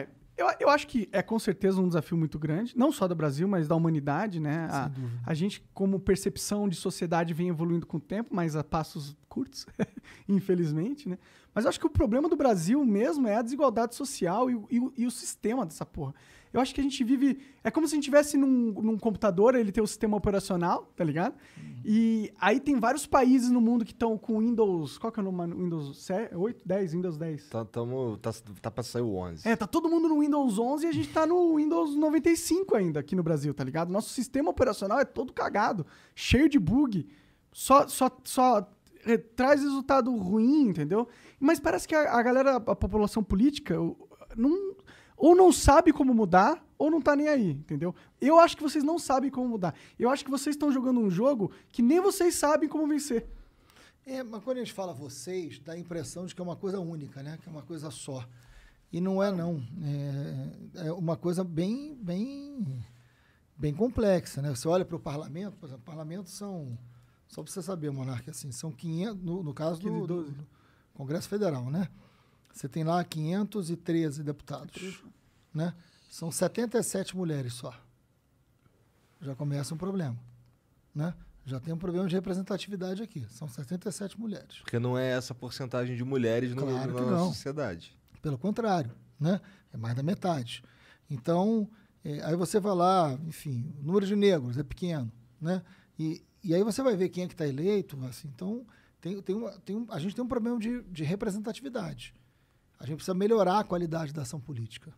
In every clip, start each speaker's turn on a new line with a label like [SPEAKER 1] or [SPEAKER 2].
[SPEAKER 1] É, eu, eu acho que é com certeza um desafio muito grande, não só do Brasil, mas da humanidade, né? A, a gente, como percepção de sociedade, vem evoluindo com o tempo, mas a passos curtos, infelizmente, né? Mas eu acho que o problema do Brasil mesmo é a desigualdade social e, e, e o sistema dessa porra. Eu acho que a gente vive. É como se a gente tivesse num, num computador, ele tem o um sistema operacional, tá ligado? Uhum. E aí tem vários países no mundo que estão com Windows. Qual que é o nome? Windows 7, 8, 10, Windows 10.
[SPEAKER 2] Tá, tamo, tá, tá pra sair o 11.
[SPEAKER 1] É, tá todo mundo no Windows 11 e a gente tá no Windows 95 ainda aqui no Brasil, tá ligado? Nosso sistema operacional é todo cagado, cheio de bug. Só, só, só é, traz resultado ruim, entendeu? Mas parece que a, a galera, a população política, não, ou não sabe como mudar, ou não tá nem aí, entendeu? Eu acho que vocês não sabem como mudar. Eu acho que vocês estão jogando um jogo que nem vocês sabem como vencer.
[SPEAKER 3] É, mas quando a gente fala vocês, dá a impressão de que é uma coisa única, né? Que é uma coisa só. E não é, não. É, é uma coisa bem, bem, bem complexa, né? Você olha para o parlamento, por exemplo, o parlamento são, só para você saber, Monarca, assim, são 500, no, no caso do, do, do Congresso Federal, né? Você tem lá 513 deputados. Né? São 77 mulheres só. Já começa um problema. Né? Já tem um problema de representatividade aqui. São 77 mulheres.
[SPEAKER 2] Porque não é essa porcentagem de mulheres claro no, na não. sociedade.
[SPEAKER 3] Pelo contrário, né? É mais da metade. Então, é, aí você vai lá, enfim, o número de negros é pequeno, né? E, e aí você vai ver quem é que está eleito. Assim, então, tem, tem, uma, tem um, a gente tem um problema de, de representatividade. A gente precisa melhorar a qualidade da ação política.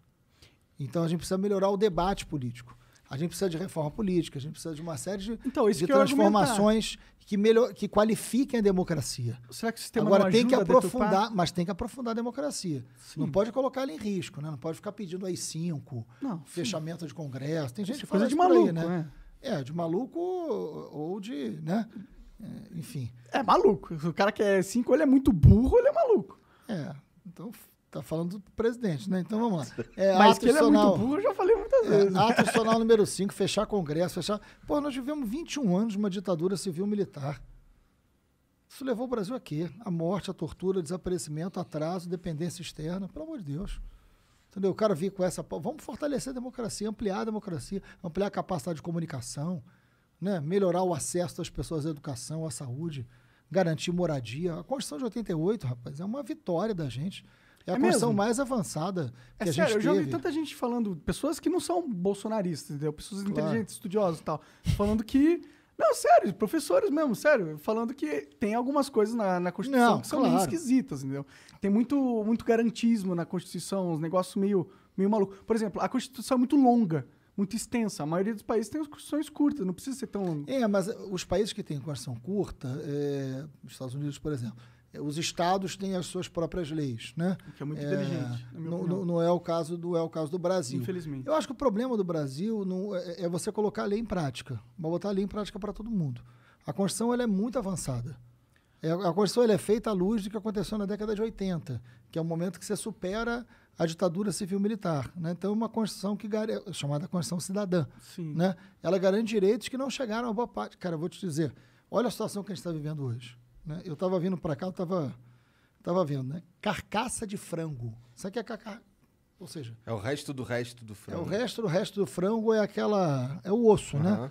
[SPEAKER 3] Então a gente precisa melhorar o debate político. A gente precisa de reforma política, a gente precisa de uma série de, então, de transformações que, melhor, que qualifiquem a democracia. Será que o sistema Agora tem que aprofundar, mas tem que aprofundar a democracia. Sim. Não pode colocar ela em risco, né? Não pode ficar pedindo aí cinco, não, fechamento sim. de congresso. Tem gente Isso é que faz coisa de maluco, aí, né? É. é, de maluco ou de,
[SPEAKER 1] né? É, enfim.
[SPEAKER 3] É maluco.
[SPEAKER 1] O cara que é cinco, ele é muito burro, ele é maluco. É. Então, Tá falando do presidente,
[SPEAKER 3] né? Então vamos lá. É, Mas que ele é muito burro,
[SPEAKER 1] eu já falei muitas é, vezes. É, ato
[SPEAKER 3] número 5, fechar congresso, fechar... Pô, nós vivemos 21 anos de uma ditadura civil militar. Isso levou o Brasil a quê? A morte, a tortura, desaparecimento, atraso, dependência externa. Pelo amor de Deus. Entendeu? O cara vir com essa... Vamos fortalecer a democracia, ampliar a democracia, ampliar a capacidade de comunicação, né? melhorar o acesso das pessoas à educação, à saúde, garantir moradia. A Constituição de 88, rapaz, é uma vitória da gente é a é condição mais avançada
[SPEAKER 1] é que é a sério, eu já ouvi tanta gente falando, pessoas que não são bolsonaristas, entendeu? Pessoas Claro. inteligentes, estudiosas e tal, falando que... Não, sério, professores mesmo, sério, falando que tem algumas coisas na, na Constituição Não, que são meio esquisitas, entendeu? Tem muito, muito garantismo na Constituição, uns negócios meio, meio maluco. Por exemplo, a Constituição é muito longa, muito extensa. A maioria dos países tem as Constituições curtas, não precisa ser tão longa. É, mas os países que têm constituição curta, os é, Estados Unidos,
[SPEAKER 3] por exemplo, é, os estados têm as suas próprias leis, né? que é muito é, inteligente. É, não, não, não, é o caso do é o caso do Brasil. Infelizmente. Eu acho que o problema do Brasil não, é, é, é você colocar a lei em prática, mas botar a lei em prática para todo mundo. A Constituição ela é muito avançada. É, a Constituição ela é feita à luz do que aconteceu na década de 80, que é o momento que você supera a ditadura civil-militar, né? Então uma Constituição que chamada Constituição Cidadã, Sim. né? Ela garante direitos que não chegaram a boa parte. Cara, eu vou te dizer, olha a situação que a gente está vivendo hoje né? Eu estava vindo para cá, eu estava tava vendo, né? Carcaça de frango. Sabe o que é carcaça? Ou
[SPEAKER 2] seja... É o resto do resto do frango. É o
[SPEAKER 3] resto do resto do frango, é aquela... É o osso, uhum. né?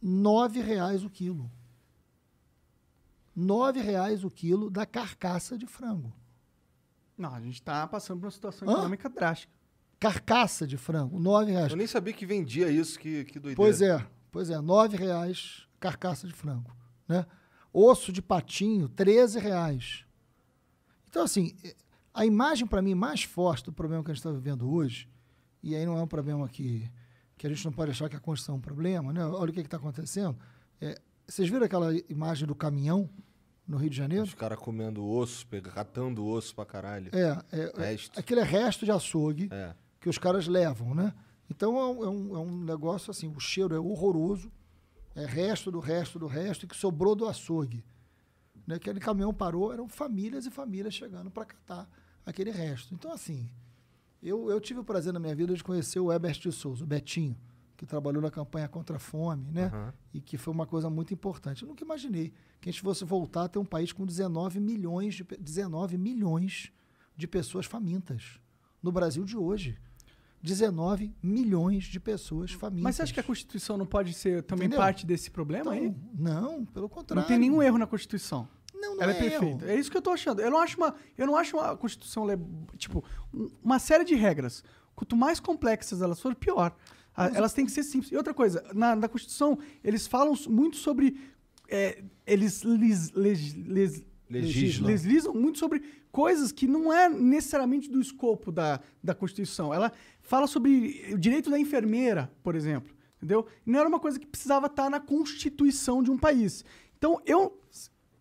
[SPEAKER 3] Nove reais o quilo. Nove reais o quilo da carcaça de frango.
[SPEAKER 1] Não,
[SPEAKER 2] a gente está passando por uma situação Hã? econômica
[SPEAKER 3] drástica. Carcaça de frango, nove reais. Eu
[SPEAKER 2] nem sabia que vendia isso, que, que doideira. Pois é,
[SPEAKER 3] pois é, nove reais carcaça de frango, né? Osso de patinho, 13 reais. Então, assim, é, a imagem para mim mais forte do problema que a gente está vivendo hoje, e aí não é um problema que, que a gente não pode achar que a Constituição é um problema, né? olha o que está acontecendo. É, vocês viram aquela imagem do caminhão no Rio de Janeiro?
[SPEAKER 2] Os caras comendo osso, catando osso para caralho. É, é, é aquele é
[SPEAKER 3] resto de açougue é. que os caras levam, né? Então é um, é um é negócio assim, o cheiro é horroroso é, resto do resto do resto que sobrou do açougue. Né? Aquele caminhão parou, eram famílias e famílias chegando para catar aquele resto. Então, assim, eu, eu tive o prazer na minha vida de conhecer o Herbert de Souza, o Betinho, que trabalhou na campanha contra a fome, né? Uhum. E que foi uma coisa muito importante. Eu nunca imaginei que a gente fosse voltar a ter um país com 19 milhões de, 19 milhões de pessoas famintas
[SPEAKER 1] no Brasil de hoje. 19 milhões de pessoas famintas. Mas você acha que a Constituição não pode ser também Entendeu? parte desse problema então, aí? Não, pelo contrário. Não tem nenhum erro na Constituição. Não, não ela é, é perfeita. É isso que eu estou achando. Eu não acho uma, eu não acho uma Constituição tipo uma série de regras. Quanto mais complexas elas forem, pior. Mas elas têm que ser simples. E outra coisa, na, na Constituição eles falam muito sobre é, eles les, les, les, legislam. legislam muito sobre coisas que não é necessariamente do escopo da, da Constituição. Ela fala sobre o direito da enfermeira, por exemplo. Entendeu? Não era uma coisa que precisava estar na Constituição de um país. Então, eu,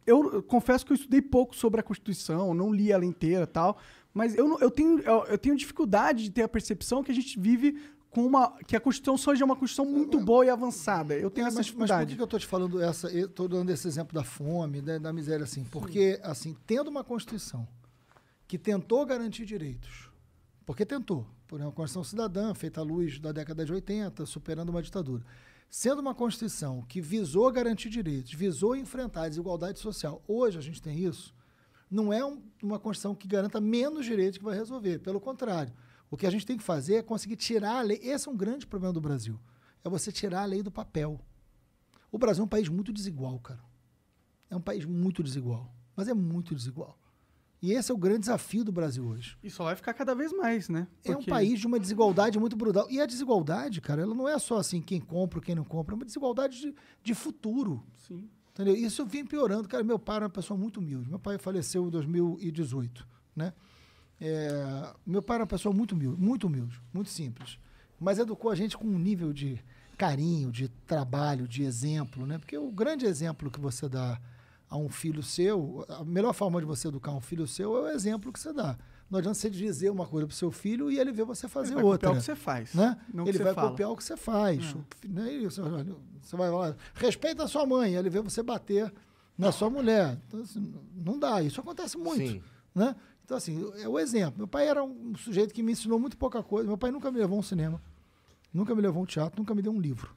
[SPEAKER 1] eu, confesso que eu estudei pouco sobre a Constituição, não li ela inteira tal, mas eu, eu, tenho, eu, eu tenho dificuldade de ter a percepção que a gente vive com uma que a Constituição seja é uma Constituição muito boa e avançada. Eu tenho mas, essa dificuldade. Mas por que
[SPEAKER 3] eu estou te falando essa, eu dando esse exemplo da fome, da, né, da miséria assim? Porque Sim. assim, tendo uma Constituição que tentou garantir direitos, porque tentou, por uma Constituição cidadã feita à luz da década de 80, superando uma ditadura. Sendo uma Constituição que visou garantir direitos, visou enfrentar a desigualdade social, hoje a gente tem isso, não é um, uma Constituição que garanta menos direitos que vai resolver, pelo contrário o que a gente tem que fazer é conseguir tirar a lei. Esse é um grande problema do Brasil. É você tirar a lei do papel. O Brasil é um país muito desigual, cara. É um país muito desigual. Mas é muito desigual. E esse é o grande desafio do Brasil hoje.
[SPEAKER 1] E só vai ficar cada vez mais, né? Porque... É um país
[SPEAKER 3] de uma desigualdade muito brutal. E a desigualdade, cara, ela não é só assim quem compra quem não compra. É uma desigualdade de, de futuro. Sim. Entendeu? Isso eu vim piorando. Cara, meu pai era uma pessoa muito humilde. Meu pai faleceu em 2018, né? É, meu pai era uma pessoa muito humilde, muito humilde, muito simples. Mas educou a gente com um nível de carinho, de trabalho, de exemplo, né? Porque o grande exemplo que você dá a um filho seu, a melhor forma de você educar um filho seu é o exemplo que você dá. Não adianta você dizer uma coisa pro seu filho e ele ver você fazer ele vai outra. Copiar o que você faz. Né? ele vai fala. copiar o que você faz. É. Né? Você vai falar, respeita a sua mãe, ele vê você bater na sua mulher. Então, assim, não dá, isso acontece muito. Sim. Né? Então, assim, é o exemplo. Meu pai era um sujeito que me ensinou muito pouca coisa. Meu pai nunca me levou a um cinema, nunca me levou a um teatro, nunca me deu um livro.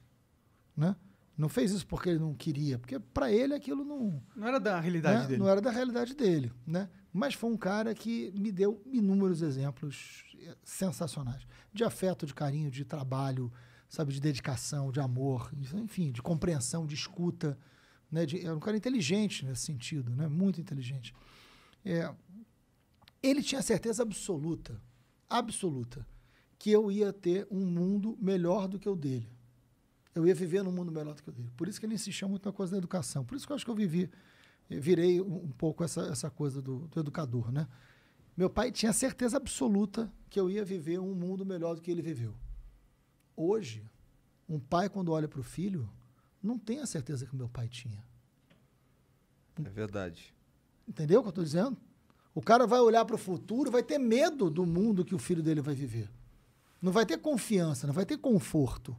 [SPEAKER 3] Né? Não fez isso porque ele não queria, porque para ele aquilo não.
[SPEAKER 1] Não era da realidade
[SPEAKER 3] né? dele. Não era da realidade dele. Né? Mas foi um cara que me deu inúmeros exemplos eh, sensacionais de afeto, de carinho, de trabalho, sabe, de dedicação, de amor, enfim, de compreensão, de escuta. Né? De, era um cara inteligente nesse sentido, né? muito inteligente. É, ele tinha certeza absoluta, absoluta, que eu ia ter um mundo melhor do que o dele. Eu ia viver num mundo melhor do que o dele. Por isso que ele insistia muito na coisa da educação. Por isso que eu acho que eu vivi, eh, virei um pouco essa, essa coisa do, do educador, né? Meu pai tinha certeza absoluta que eu ia viver um mundo melhor do que ele viveu. Hoje, um pai, quando olha para o filho, não tem a certeza que meu pai tinha.
[SPEAKER 2] É verdade.
[SPEAKER 3] Entendeu o que eu estou dizendo? O cara vai olhar para o futuro, vai ter medo do mundo que o filho dele vai viver. Não vai ter confiança, não vai ter conforto.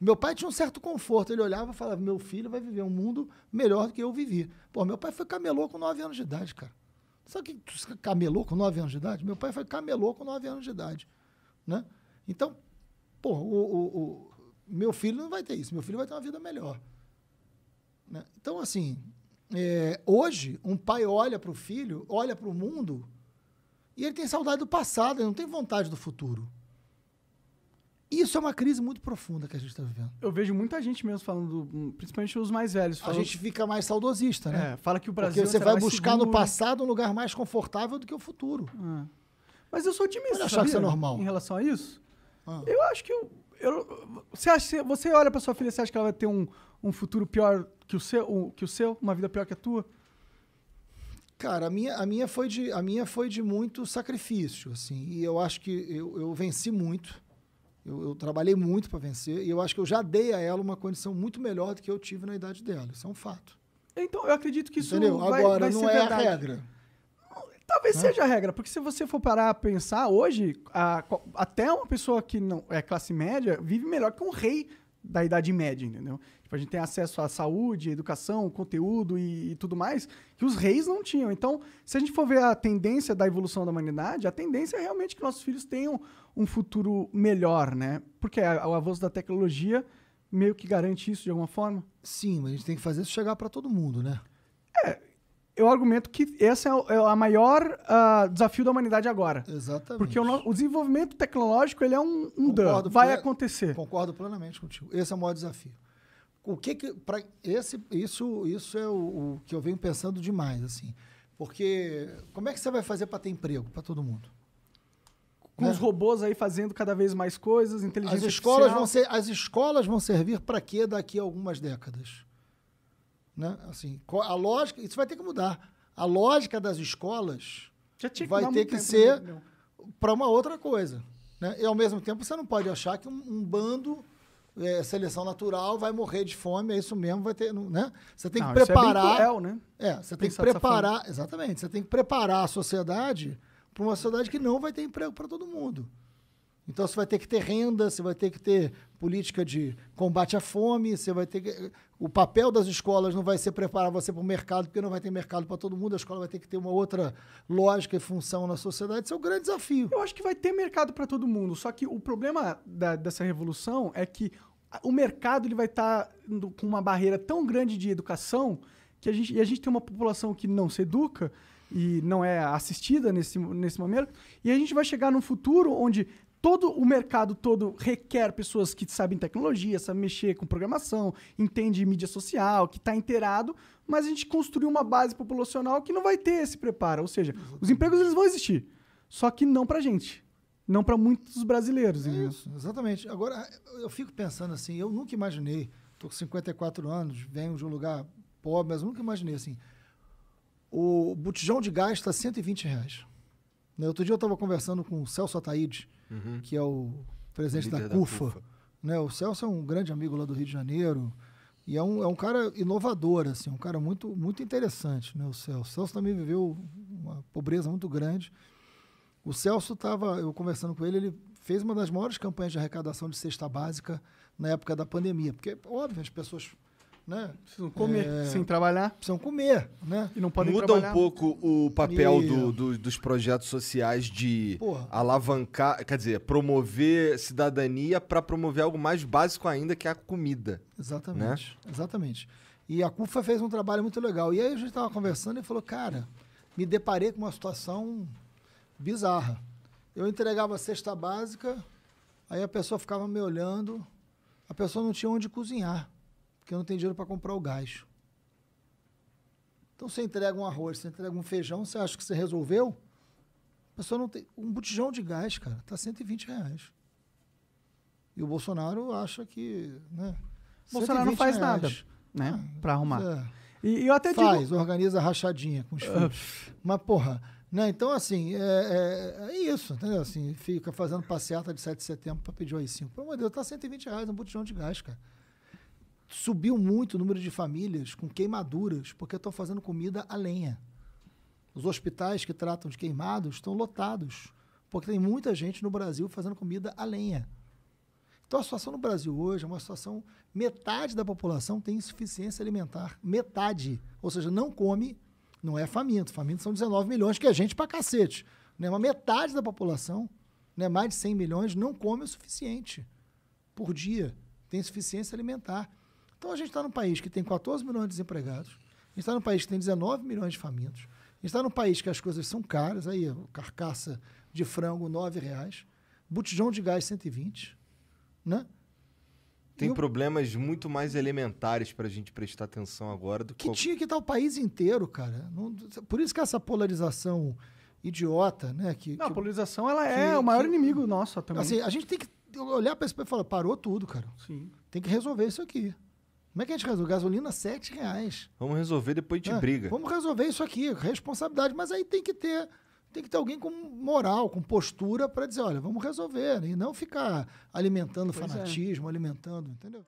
[SPEAKER 3] Meu pai tinha um certo conforto. Ele olhava e falava: Meu filho vai viver um mundo melhor do que eu vivi. Pô, meu pai foi camelô com 9 anos de idade, cara. Sabe que camelô com 9 anos de idade? Meu pai foi camelô com 9 anos de idade. Né? Então, pô, o, o, o meu filho não vai ter isso. Meu filho vai ter uma vida melhor. Né? Então, assim, é, hoje, um pai olha para o filho, olha para o mundo, e ele tem saudade do passado, ele não tem vontade
[SPEAKER 1] do futuro. Isso é uma crise muito profunda que a gente está vivendo. Eu vejo muita gente mesmo falando, hum, principalmente os mais velhos. Falando... A gente
[SPEAKER 3] fica mais saudosista,
[SPEAKER 1] né? É, fala que o Brasil. Porque é você vai buscar no passado um lugar mais confortável do que o futuro. É. Mas eu sou otimista. achar que isso é normal. Em relação a isso? Ah. Eu acho que eu, eu, você, acha, você olha para sua filha, você acha que ela vai ter um, um futuro pior que o seu, que o seu uma vida pior que a tua? Cara, a minha, a minha, foi, de, a minha foi de muito sacrifício, assim. E eu acho que
[SPEAKER 3] eu, eu venci muito. Eu, eu trabalhei muito para vencer. E eu acho que eu já dei a ela uma
[SPEAKER 1] condição muito melhor do que eu tive na idade dela. Isso é um fato. Então, eu acredito que isso Entendeu? Vai, Agora, vai não é verdade. a regra. Talvez seja a regra, porque se você for parar a pensar, hoje, a, até uma pessoa que não é classe média vive melhor que um rei da Idade Média, entendeu? Tipo, a gente tem acesso à saúde, à educação, conteúdo e, e, tudo mais que os reis não tinham. Então, se a gente for ver a tendência da evolução da humanidade, a tendência é realmente que nossos filhos tenham um futuro melhor, né? Porque o avanço da tecnologia meio que garante isso de alguma forma. Sim, mas a gente tem que fazer isso chegar para todo mundo, né? É, eu argumento que esse é o, é o maior uh, desafio da humanidade agora. Exatamente. Porque o, o desenvolvimento tecnológico ele é um, um dan, vai acontecer. Concordo plenamente contigo. Esse é o maior desafio.
[SPEAKER 3] O que que para esse isso isso é o, o, que eu venho pensando demais
[SPEAKER 1] assim, porque como é que você vai fazer para ter emprego para todo mundo? Com né? os robôs aí fazendo cada vez mais coisas, inteligência as escolas artificial. vão ser
[SPEAKER 3] as escolas vão servir para quê daqui a algumas décadas? Né? Assim, a lógica, isso vai ter que mudar. A lógica das escolas vai ter que ser para uma outra coisa. Né? E, ao mesmo tempo, você não pode achar que um, um bando é, seleção natural vai morrer de fome, é isso mesmo, vai ter, né? Você tem não, que é preparar, é, cruel, né? é, você tem que preparar, exatamente, você tem que preparar a sociedade para uma sociedade que não vai ter emprego para todo mundo. Então você vai ter que ter renda, você vai ter que ter política de combate à fome, você vai ter que... o papel das escolas não vai ser preparar você para o mercado, porque não vai ter mercado para todo
[SPEAKER 1] mundo, a escola vai ter que ter uma outra lógica e função na sociedade. Isso é um grande desafio. Eu acho que vai ter mercado para todo mundo, só que o problema da, dessa revolução é que o mercado ele vai estar tá com uma barreira tão grande de educação que a gente, e a gente tem uma população que não se educa e não é assistida nesse, nesse momento, e a gente vai chegar num futuro onde todo o mercado todo requer pessoas que sabem tecnologia, sabem mexer com programação, entende mídia social, que está inteirado, mas a gente construiu uma base populacional que não vai ter esse preparo. Ou seja, os empregos eles vão existir, só que não para gente. Não para muitos brasileiros. É isso,
[SPEAKER 3] exatamente. Agora, eu fico pensando assim, eu nunca imaginei, estou com 54 anos, venho de um lugar pobre, mas nunca imaginei assim, o botijão de gás está 120 reais. Né, outro dia eu estava conversando com o Celso Ataíde, uhum. que é o presidente da, da CUFA. CUFA. Né? O Celso é um grande amigo lá do Rio de Janeiro. E é um, é um cara inovador, assim, um cara muito, muito interessante, né, o Celso. O Celso também viveu uma pobreza muito grande. O Celso estava, eu conversando com ele, ele fez uma das maiores campanhas de arrecadação de cesta básica na época da pandemia. Porque, óbvio, as pessoas né?
[SPEAKER 1] Precisam comer é, sem trabalhar. Precisam comer, né? E não podem Muda trabalhar. um
[SPEAKER 2] pouco o papel e... do, do, dos projetos sociais de Porra. alavancar, quer dizer, promover cidadania para promover algo mais básico ainda, que é a comida.
[SPEAKER 3] Exatamente, né? exatamente. E a CUFA fez um trabalho muito legal. E aí a gente estava conversando e falou, cara, me deparei com uma situação bizarra. Eu entregava a cesta básica, aí a pessoa ficava me olhando, a pessoa não tinha onde cozinhar porque não tem dinheiro para comprar o gás. Então você entrega um arroz, você entrega um feijão, você acha que você resolveu? A pessoa não tem. Um botijão de gás, cara, tá 120 reais. E o Bolsonaro acha que. Né, Bolsonaro não faz reais. nada, né? Ah, para arrumar. É. E, eu até faz, digo... organiza rachadinha com os filhos. Mas, porra. Né? Então, assim, é, é, é, isso, entendeu? Assim, fica fazendo passeata de 7 de setembro para pedir o AI5. Pelo amor de Deus, tá 120 reais um botijão de gás, cara subiu muito o número de famílias com queimaduras, porque estão fazendo comida a lenha. Os hospitais que tratam de queimados estão lotados, porque tem muita gente no Brasil fazendo comida a lenha. Então a situação no Brasil hoje é uma situação metade da população tem insuficiência alimentar, metade, ou seja, não come, não é faminto, faminto são 19 milhões que é gente pra cacete, né? Mas metade da população, né, mais de 100 milhões não come o suficiente por dia, tem insuficiência alimentar. Então a gente está num país que tem 14 milhões de desempregados, a gente está num país que tem 19 milhões de famintos, a gente está num país que as coisas são caras, aí carcaça de frango R$ reais, botijão de gás 120, né?
[SPEAKER 2] Tem problemas muito mais elementares para a gente prestar atenção agora do que. Que tinha
[SPEAKER 3] que estar tá o país inteiro, cara. Por isso que essa polarização idiota, né? Que, Não, que... a polarização ela é o maior que...
[SPEAKER 1] inimigo nosso também. Assim, a gente
[SPEAKER 3] tem que olhar para esse e falar: parou tudo, cara. Sim. Tem que resolver isso aqui. Como é que a gente resolve? Gasolina, sete reais.
[SPEAKER 2] Vamos resolver, depois de é, briga. Vamos
[SPEAKER 3] resolver isso aqui, responsabilidade. Mas aí tem que ter tem que ter alguém com moral, com postura para dizer, olha, vamos resolver. E não ficar alimentando pois é. fanatismo, é. alimentando, entendeu?